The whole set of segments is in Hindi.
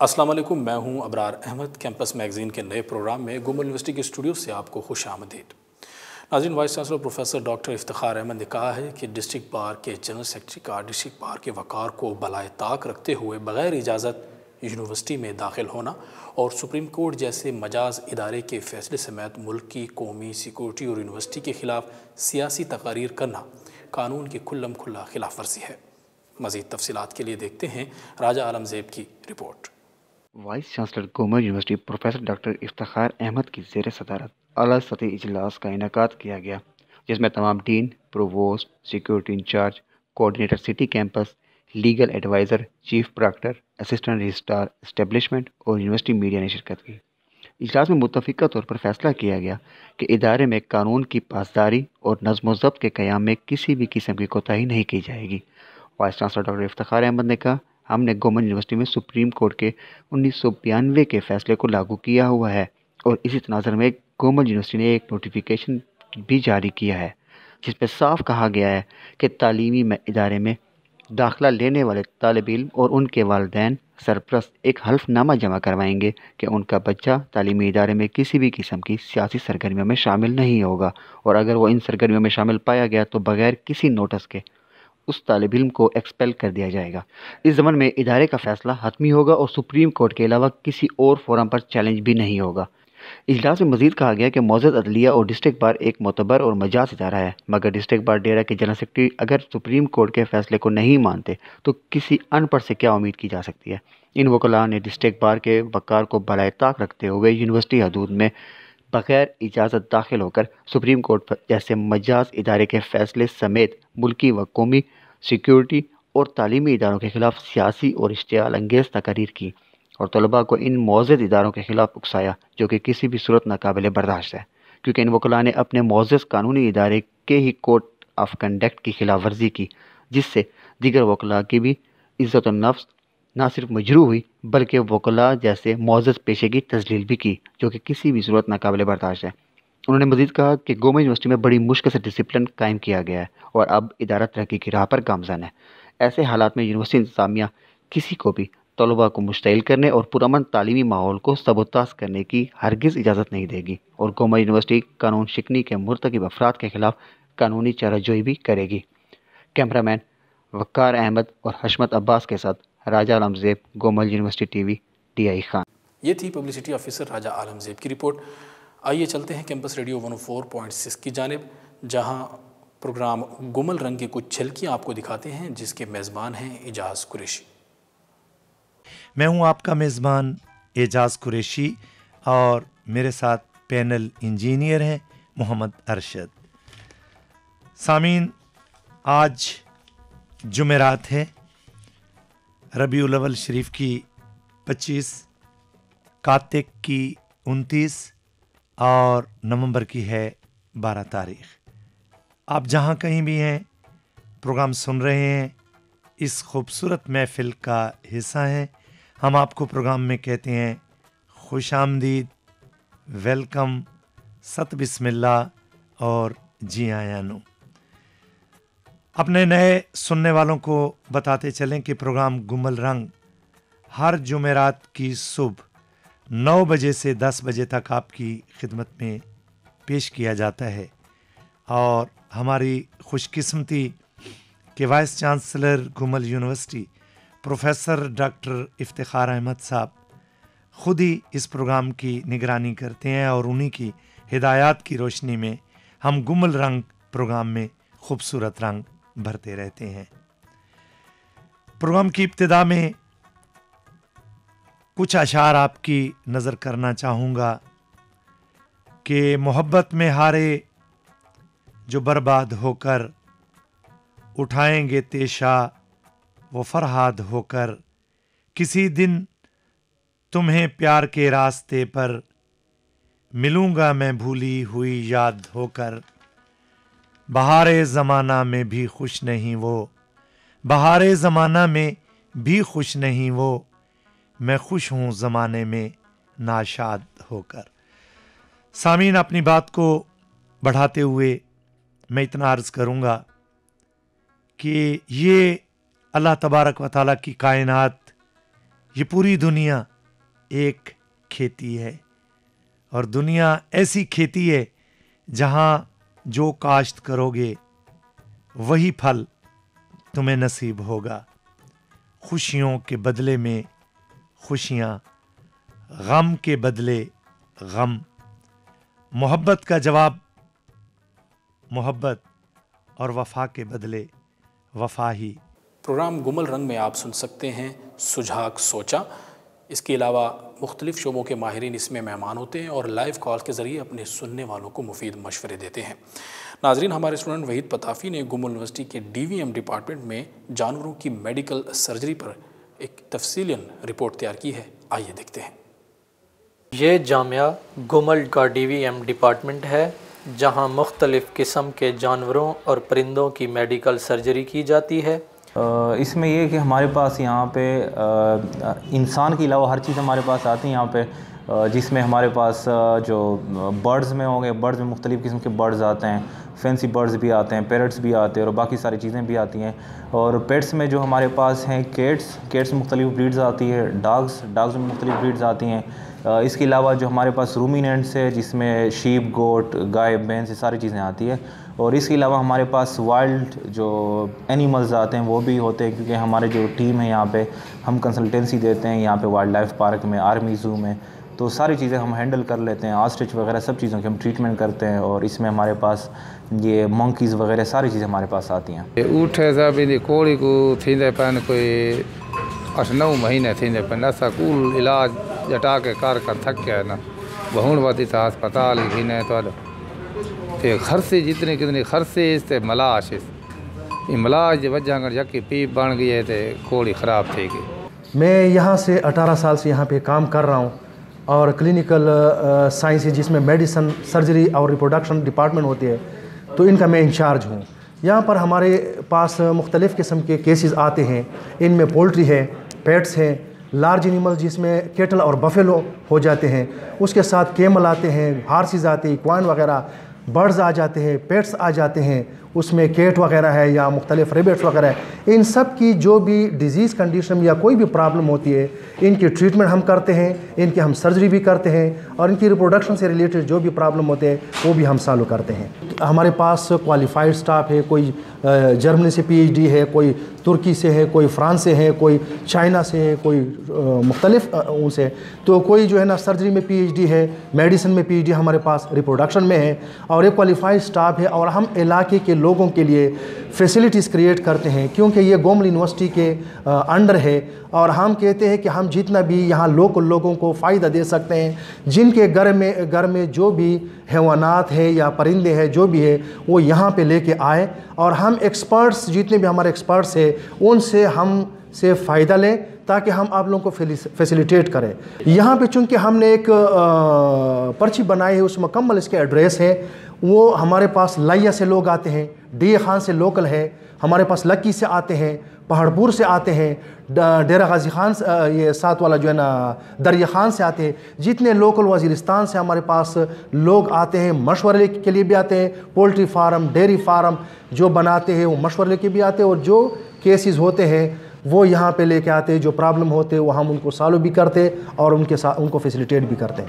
अस्सलाम वालेकुम मैं हूं अबरार अहमद कैंपस मैगज़ीन के नए प्रोग्राम में गुमल यूनिवर्सिटी के स्टूडियो से आपको खुश आमदीद नाजिन vice chancellor professor doctor Iftar Ahmad ने कहा है कि डिस्ट्रिक्ट पार के जनरल सेक्रेटरी का डिस्ट्रिक्ट पार के वक़ार को बलाए ताक रखते हुए बग़ैर इजाज़त यूनिवर्सिटी में दाखिल होना और सुप्रीम कोर्ट जैसे मजाज इदारे के फैसले समेत मुल्क की कौमी सिक्योरिटी और यूनिवर्सिटी के ख़िलाफ़ सियासी तकारीर करना कानून की खुल्लम खुल्ला खिलाफ वर्जी है मज़ीद तफसीत के लिए देखते हैं राजा आलमजेब की report vice chancellor Gomal university professor doctor Iftar Ahmad की जेर सदारत अला सतह इजलास का इनका किया गया जिसमें तमाम dean provost security incharge coordinator city campus legal adviser chief proctor assistant registrar establishment और यूनिवर्सिटी मीडिया ने शिरकत की इजलास में मुतफ़ा तौर पर फैसला किया गया कि इदारे में कानून की पासदारी और नज़म ज़ब्त के क़्याम में किसी भी किस्म की कोताही नहीं की जाएगी vice chancellor doctor Iftar Ahmad ने कहा हमने गोमन यूनिवर्सिटी में सुप्रीम कोर्ट के उन्नीस के फैसले को लागू किया हुआ है और इसी तनाजर में गोमन यूनिवर्सिटी ने एक नोटिफिकेशन भी जारी किया है जिस पर साफ कहा गया है कि तालीमी इदारे में दाखला लेने वाले तालब इम और उनके वालदेन सरप्रस्त एक हल्फनामा जमा करवाएंगे कि उनका बच्चा तालीमी इदारे में किसी भी किस्म की सियासी सरगर्मियों में शामिल नहीं होगा और अगर वो इन सरगर्मियों में शामिल पाया गया तो बगैर किसी नोटिस के उस तालब इम को एक्सपेल कर दिया जाएगा इस ज़मन में इदारे का फैसला हतमी होगा और सुप्रीम कोर्ट के अलावा किसी और फोरम पर चैलेंज भी नहीं होगा इजलास में मजीद कहा गया कि मौजद अदलिया और डिस्ट्रिक्ट बार एक मतबर और मजाज इदारा है मगर डिस्ट्रिक्ट बार डेरा के जनरल सेक्रेटरी अगर सुप्रीम कोर्ट के फैसले को नहीं मानते तो किसी अनपढ़ से क्या उम्मीद की जा सकती है इन वकला ने डिस्ट्रिक्ट बार के वकार को बरए ताक रखते हुए यूनिवर्सिटी हदूद में बग़ैर इजाज़त दाखिल होकर सुप्रीम कोर्ट जैसे मजाज इदारे के फ़ैसले समेत मुल्की व कौमी सिक्योरिटी और तालीमी इदारों के ख़िलाफ़ सियासी और इश्तियाल अंगेज़ तकरीर की और तलबा को इन मौज़द इदारों के ख़िलाफ़ उकसाया जो कि किसी भी सूरत नाकबिल बर्दाश्त है क्योंकि इन वकला ने अपने मोज़ कानूनी इदारे के ही कोड ऑफ कंडक्ट की खिलाफ वर्जी की जिससे दीगर वकला की भी इज़्ज़त नफ्स ना सिर्फ मजरू हुई बल्कि वकला जैसे मोजस पेशे की तजलील भी की जो कि किसी भी जरूरत नाकबले बर्दाश्त है उन्होंने मजीद कहा कि गोमा यूनिवर्सिटी में बड़ी मुश्किल से डिसिप्लिन कायम किया गया है और अब इदारा तरक्की की राह पर गामजन है ऐसे हालात में यूनिवर्सिटी इंतजामिया किसी को भी तलबा को मुश्तिल करने और पुरमन तली माहौल को सबोताज करने की हरगज़ इजाज़त नहीं देगी और गोमा यूनिवर्सिटी कानून शिकनी के मुरतकब अफराद के खिलाफ कानूनी चाराजोई भी करेगी कैमरा मैन वक़ार अहमद और हशमत अब्बास के साथ राजा आलमजेब गोमल यूनिवर्सिटी टीवी डीआई खान ये थी पब्लिसिटी ऑफिसर राजा आलमजेब की रिपोर्ट आइए चलते हैं कैंपस रेडियो 104.6 की जानब जहां प्रोग्राम गुमल रंग की कुछ छलकियाँ आपको दिखाते हैं जिसके मेज़बान हैं एजाज कुरेशी मैं हूं आपका मेज़बान एजाज कुरेशी और मेरे साथ पैनल इंजीनियर हैं मोहम्मद अरशद सामीन आज जुमेरात है रबी उलवल शरीफ की 25 कार्तिक की 29 और नवंबर की है 12 तारीख आप जहां कहीं भी हैं प्रोग्राम सुन रहे हैं इस खूबसूरत महफिल का हिस्सा हैं हम आपको प्रोग्राम में कहते हैं खुश आमदीद वेलकम सत बिस्मिल्ला और जी आयानू अपने नए सुनने वालों को बताते चलें कि प्रोग्राम गुमल रंग हर जुमेरात की सुबह नौ बजे से दस बजे तक आपकी खिदमत में पेश किया जाता है और हमारी खुशकिस्मती के vice chancellor Gomal university professor doctor Iftar Ahmad साहब खुद ही इस प्रोग्राम की निगरानी करते हैं और उन्हीं की हिदायत की रोशनी में हम गुमल रंग प्रोग्राम में खूबसूरत रंग भरते रहते हैं प्रोग्राम की इब्तदा में कुछ अशार आपकी नज़र करना चाहूँगा कि मोहब्बत में हारे जो बर्बाद होकर उठाएंगे तेशा वो फरहाद होकर किसी दिन तुम्हें प्यार के रास्ते पर मिलूंगा मैं भूली हुई याद होकर बहार ज़माना में भी खुश नहीं वो बहार ज़माना में भी खुश नहीं वो मैं खुश हूँ ज़माने में नाशाद होकर सामीन अपनी बात को बढ़ाते हुए मैं इतना अर्ज़ करूँगा कि ये अल्लाह तबारक व ताल की कायनात ये पूरी दुनिया एक खेती है और दुनिया ऐसी खेती है जहाँ जो काश्त करोगे वही फल तुम्हें नसीब होगा खुशियों के बदले में खुशियाँ गम के बदले गम मोहब्बत का जवाब मोहब्बत और वफा के बदले वफा ही प्रोग्राम तो गुमल रंग में आप सुन सकते हैं सुझाक सोचा इसके अलावा मुख्तलिफ़ शोबों के माहरीन इसमें मेहमान होते हैं और लाइव कॉल के ज़रिए अपने सुनने वालों को मुफीद मशवरे देते हैं नाजरीन हमारे स्टूडेंट वहीद पताफ़ी ने गुम यूनिवर्सिटी के डी वी एम डिपार्टमेंट में जानवरों की मेडिकल सर्जरी पर एक तफसीलियन रिपोर्ट तैयार की है आइए देखते हैं ये जामिया गुमल का डी वी एम डिपार्टमेंट है जहाँ मुख्तलिफ़ किस्म के जानवरों और परिंदों की मेडिकल सर्जरी की जाती है इसमें ये कि हमारे पास यहाँ पे इंसान के अलावा हर चीज़ हमारे पास आती है यहाँ पे जिसमें हमारे पास जो बर्ड्स में होंगे बर्ड्स में मुख्तलिफ़ किस्म के बर्ड्स आते हैं फैंसी बर्ड्स भी आते हैं पैरट्स भी आते हैं और बाकी सारी चीज़ें भी आती हैं और पेट्स में जो हमारे पास हैं केट्स केट्स में मुख्तलिफ ब्रीड्स आती है डाग्स डाग्स में मुख्तलिफ ब्रीड्स आती हैं इसके अलावा जो हमारे पास रूमिनेंट्स है जिसमें शीप गोट गाय भैंस ये सारी चीज़ें आती है और इसके अलावा हमारे पास वाइल्ड जो एनिमल्स आते हैं वो भी होते हैं क्योंकि हमारे जो टीम है यहाँ पे हम कंसल्टेंसी देते हैं यहाँ पे वाइल्ड लाइफ पार्क में आर्मी ज़ू में तो सारी चीज़ें हम हैंडल कर लेते हैं आस्ट्रिच वगैरह सब चीज़ों की हम ट्रीटमेंट करते हैं और इसमें हमारे पास ये मंकीज़ वगैरह सारी चीज़ें हमारे पास आती हैं ऊठ कोड़ी को थींदे पन कोई अठ नौ महीने थींदे पन ऐसा कुल इलाज जटा के कार कर थक के ना बहुत वधी था अस्पताल नहीं तो ते खर्चे जितने कितने खर्चे ते मलाश ये मलाश जे वजह कर जबकि पीप बन गई है तो कोड़ी ख़राब थे गई मैं यहाँ से 18 साल से यहाँ पे काम कर रहा हूँ और क्लिनिकल साइंस जिसमें मेडिसन सर्जरी और रिप्रोडक्शन डिपार्टमेंट होती है तो इनका मैं इंचार्ज हूँ यहाँ पर हमारे पास मुख्तलिफ़ किस्म के केसेस आते हैं इनमें पोल्ट्री है पेट्स हैं लार्ज एनिमल जिसमें केटल और बफेलो हो जाते हैं उसके साथ केमल आते हैं हारसीज आते इक्वान वगैरह बर्ड्स आ जाते हैं पेट्स आ जाते हैं उसमें केट वगैरह है या मुख्तलिफ रेबेट्स वगैरह इन सब की जो भी डिज़ीज़ कंडीशन या कोई भी प्रॉब्लम होती है इनकी ट्रीटमेंट हम करते हैं इनकी हम सर्जरी भी करते हैं और इनकी रिप्रोडक्शन से रिलेटेड जो भी प्रॉब्लम होते हैं वो भी हम सॉल्व करते हैं तो हमारे पास क्वालिफाइड स्टाफ है कोई जर्मनी से पी है कोई तुर्की से है कोई फ्रांस से है कोई चाइना से है कोई मुख्तलिफ उनसे है तो कोई जो है ना सर्जरी में पीएचडी है मेडिसिन में पीएचडी हमारे पास रिप्रोडक्शन में है और एक क्वालिफाइड स्टाफ है और हम इलाके के लोगों के लिए फैसिलिटीज़ क्रिएट करते हैं क्योंकि ये गोमल यूनिवर्सिटी के अंडर है और हम कहते हैं कि हम जितना भी यहाँ लोकल लोगों को फ़ायदा दे सकते हैं जिनके घर में घर में जो भी हैवानात है या परिंदे हैं जो भी है वो यहाँ पे लेके आए और हम एक्सपर्ट्स जितने भी हमारे एक्सपर्ट्स है है उनसे हम से फ़ायदा लें ताकि हम आप लोगों को फैसिलिटेट करें यहाँ पे चूंकि हमने एक पर्ची बनाई है उस मकम्मल इसके एड्रेस है वो हमारे पास लाइया से लोग आते हैं डी खान से लोकल है हमारे पास लक्की से आते हैं पहाड़पुर से आते हैं डेरा गाजी खान ये साथ वाला जो है ना दरिया खान से आते हैं जितने लोकल वजीरस्तान से हमारे पास लोग आते हैं मशवरे के लिए भी आते हैं पोल्ट्री फार्म डेयरी फार्म जो बनाते हैं वो मशवरे के भी आते हैं और जो केसेस होते हैं वो यहाँ पे लेके आते जो प्रॉब्लम होते वो हम उनको सॉल्व भी करते और उनके साथ उनको फैसिलिटेट भी करते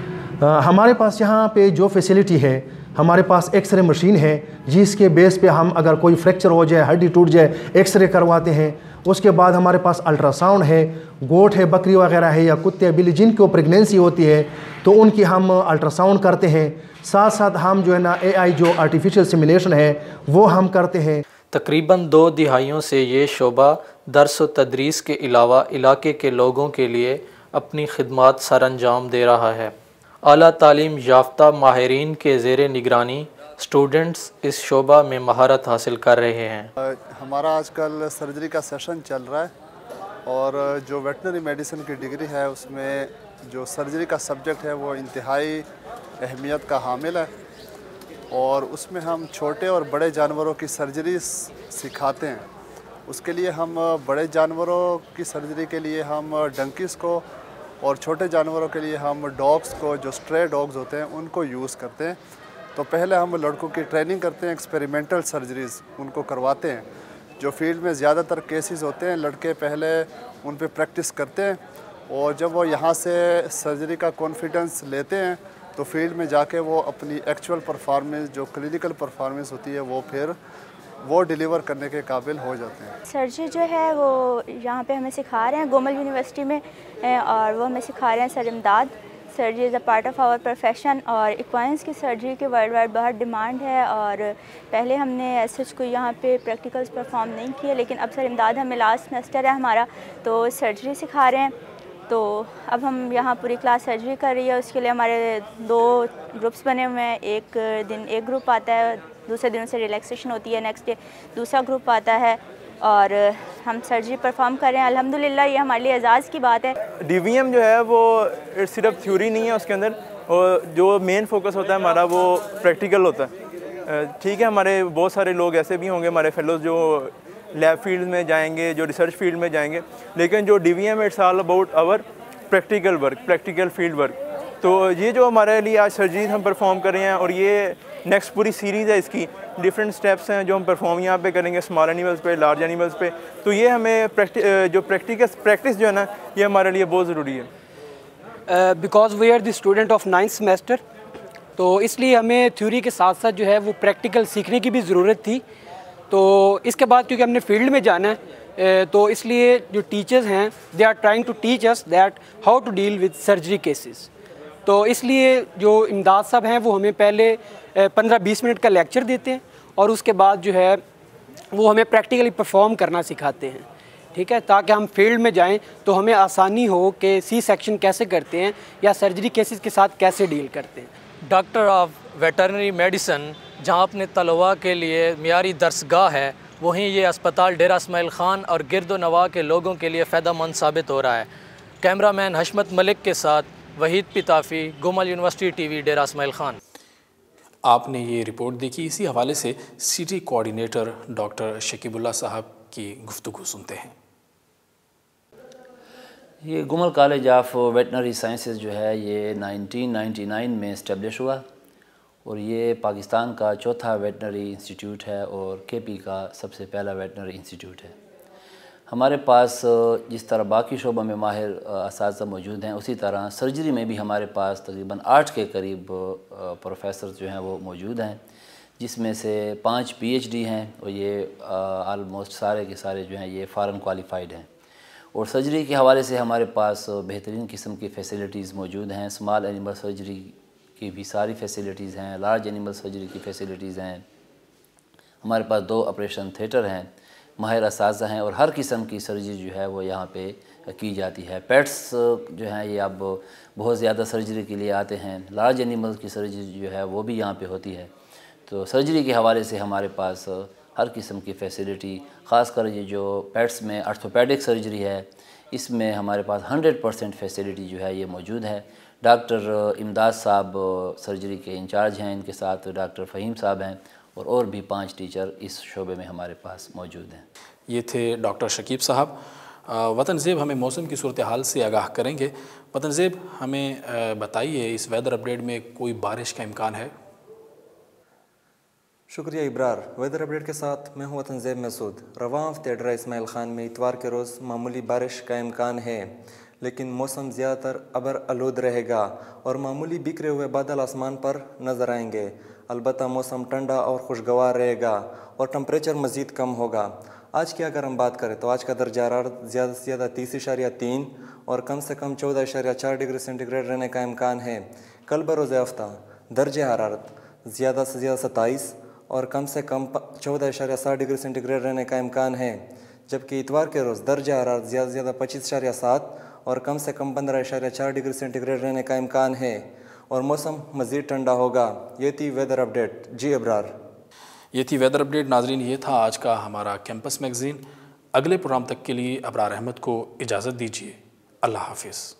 आ, हमारे पास यहाँ पे जो फैसिलिटी है हमारे पास एक्सरे मशीन है जिसके बेस पे हम अगर कोई फ्रैक्चर हो जाए हड्डी टूट जाए एक्सरे करवाते हैं उसके बाद हमारे पास अल्ट्रासाउंड है गोट है बकरी वगैरह है या कुत्ते बिल्ली जिनको प्रेगनेंसी होती है तो उनकी हम अल्ट्रासाउंड करते हैं साथ साथ हम जो है ना एआई जो आर्टिफिशियल सिमुलेशन है वो हम करते हैं तकरीबन दो दिहाइयों से ये शोबा दरस व तदरीस के अलावा इलाके के लोगों के लिए अपनी खदमात सर अंजाम दे रहा है अली तालीम याफ्ता माहरीन के जेर निगरानी स्टूडेंट्स इस शोबा में महारत हासिल कर रहे हैं हमारा आजकल सर्जरी का सेशन चल रहा है और जो वेटनरी मेडिसिन की डिग्री है उसमें जो सर्जरी का सब्जेक्ट है वो इंतहाई अहमियत का हामिल है और उसमें हम छोटे और बड़े जानवरों की सर्जरी सिखाते हैं उसके लिए हम बड़े जानवरों की सर्जरी के लिए हम डंकीस को और छोटे जानवरों के लिए हम डॉग्स को जो स्ट्रे डॉग्स होते हैं उनको यूज़ करते हैं तो पहले हम लड़कों की ट्रेनिंग करते हैं एक्सपेरिमेंटल सर्जरीज़ उनको करवाते हैं जो फील्ड में ज़्यादातर केसेस होते हैं लड़के पहले उन पर प्रैक्टिस करते हैं और जब वो यहाँ से सर्जरी का कॉन्फिडेंस लेते हैं तो फील्ड में जाके वो अपनी एक्चुअल परफॉर्मेंस जो क्लिनिकल परफॉर्मेंस होती है वो फिर वो डिलीवर करने के काबिल हो जाते हैं सर जी जो है वो यहाँ पे हमें सिखा रहे हैं गोमल यूनिवर्सिटी में और वो हमें सिखा रहे हैं sir Imdad surgery is a part of our profession और इक्वाइंस की सर्जरी के वर्ल्ड वाइड बहुत डिमांड है और पहले हमने एच को यहाँ पे प्रैक्टिकल्स परफॉर्म नहीं किए लेकिन अब सर इमदाद हमें लास्ट सेमेस्टर है हमारा तो सर्जरी सिखा रहे हैं तो अब हम यहाँ पूरी क्लास सर्जरी कर रही है उसके लिए हमारे दो ग्रुप्स बने हुए हैं एक दिन एक ग्रुप आता है दूसरे दिन से रिलैक्सेशन होती है नेक्स्ट डे दूसरा ग्रुप आता है और हम सर्जरी परफॉर्म कर रहे हैं अल्हम्दुलिल्लाह ये हमारे लिए एजाज़ की बात है डीवीएम जो है वो सिर्फ थ्योरी नहीं है उसके अंदर और जो मेन फोकस होता है हमारा वो प्रैक्टिकल होता है ठीक है हमारे बहुत सारे लोग ऐसे भी होंगे हमारे फेलोज़ जो लैब फील्ड में जाएंगे जो रिसर्च फील्ड में जाएंगे लेकिन जो D V M it's all about our practical work practical field work तो ये जो हमारे लिए आज सरजीत हम परफॉर्म कर रहे हैं और ये नेक्स्ट पूरी सीरीज़ है इसकी डिफरेंट स्टेप्स हैं जो हम परफॉर्म यहाँ पे करेंगे स्मॉल एनिमल्स पे लार्ज एनिमल्स पे तो ये हमें प्रैक्टि जो प्रैक्टिकल प्रैक्टिस जो है ना ये हमारे लिए बहुत ज़रूरी है because we are the student of ninth semester तो इसलिए हमें थ्योरी के साथ साथ जो है वो प्रैक्टिकल सीखने की भी ज़रूरत थी तो इसके बाद क्योंकि हमने फील्ड में जाना है तो इसलिए जो टीचर्स हैं they are trying to teach us that how to deal with surgery cases तो इसलिए जो इमदाद साहब हैं वो हमें पहले पंद्रह बीस मिनट का लेक्चर देते हैं और उसके बाद जो है वो हमें प्रैक्टिकली परफॉर्म करना सिखाते हैं ठीक है ताकि हम फील्ड में जाएं तो हमें आसानी हो कि सी सेक्शन कैसे करते हैं या सर्जरी केसेस के साथ कैसे डील करते हैं डॉक्टर ऑफ वेटरनरी मेडिसन जहाँ अपने तलबा के लिए मीरी दरसगाह है वहीं ये अस्पताल डेरा इसमाइल ख़ान और गिरद नवा के लोगों के लिए फ़ायदा मंद साबित हो रहा है कैमरा मैन हशमत मलिक के साथ वहीद पिताफ़ी Gomal university T V Dera Ismail Khan आपने ये रिपोर्ट देखी इसी हवाले से सिटी कोऑर्डिनेटर डॉक्टर शकीबुल्ला साहब की गुफ्तु सुनते हैं ये Gomal college of veterinary sciences जो है ये 1999 में इस्टेब्लिश हुआ और ये पाकिस्तान का चौथा वेटनरी इंस्टीट्यूट है और केपी का सबसे पहला वेटनरी इंस्टीट्यूट है हमारे पास जिस तरह बाकी शोबों में माहिर इस मौजूद हैं उसी तरह सर्जरी में भी हमारे पास तकरीबन आठ के करीब प्रोफेसर जो हैं वो मौजूद हैं जिसमें से पाँच डी हैं और ये आलमोस्ट सारे के सारे जो हैं ये फ़ारन क्वालिफाइड हैं और सर्जरी के हवाले से हमारे पास बेहतरीन किस्म की फैसिलिटीज़ मौजूद हैं स्माल एनिमल सर्जरी की भी सारी फैसिलिटीज़ हैं लार्ज एनिमल सर्जरी की फैसिलिटीज़ हैं हमारे पास दो ऑपरेशन थिएटर हैं माहिर इस हैं और हर किस्म की सर्जरी जो है वो यहाँ पे की जाती है पेट्स uh, जो हैं ये अब बहुत ज़्यादा सर्जरी के लिए आते हैं लार्ज एनिमल्स की सर्जरी जो है वो भी यहाँ पे होती है तो सर्जरी के हवाले से हमारे पास uh, हर किस्म की फैसिलिटी ख़ास कर ये जो पेट्स में आर्थोपेडिक सर्जरी है इसमें हमारे पास 100 परसेंट फैसिलिटी जो है ये मौजूद है डॉक्टर इमदाद साहब सर्जरी के इंचार्ज हैं इनके साथ डॉक्टर फ़हीम साहब हैं और और भी पांच टीचर इस शोबे में हमारे पास मौजूद हैं ये थे डॉक्टर शकीब साहब वतन ज़ेब हमें मौसम की सूरत हाल से आगाह करेंगे वतन ज़ेब हमें बताइए इस वेदर अपडेट में कोई बारिश का इम्कान है शुक्रिया इब्रार वेदर अपडेट के साथ मैं हूं वतन मसूद रवा तेडरा इसमाइल ख़ान में इतवार के रोज़ मामूली बारिश का इम्कान है लेकिन मौसम ज़्यादातर अबर आलूद रहेगा और मामूली बिखरे हुए बादल आसमान पर नज़र आएंगे अलबत् मौसम ठंडा और खुशगवार रहेगा और टम्परेचर मज़ीद कम होगा आज की अगर हम बात करें तो आज का दर्जा हरारत ज़्यादा से ज़्यादा तीस इशारिया तीन और कम से कम चौदह इशारिया चार डिग्री सेंटीग्रेड रहने का इम्कान है कल बरोज़ हफ्ता दर्ज हरारत ज़्यादा से ज़्यादा सत्ताईस और कम से कम चौदह इशारा सात डिग्री सेंटीग्रेड रहने का इम्कान है जबकि इतवार के रोज़ दर्ज हरारत ज़्यादा से ज़्यादा पच्चीस इशारिया सात और कम से कम पंद्रह इशारा चार डिग्री सेंटीग्रेड रहने का इम्कान है और मौसम मज़ीद ठंडा होगा ये थी वेदर अपडेट जी अबरार ये थी वेदर अपडेट नाजरीन ये था आज का हमारा कैंपस मैगज़ीन अगले प्रोग्राम तक के लिए अबरार अहमद को इजाज़त दीजिए अल्लाह हाफिज़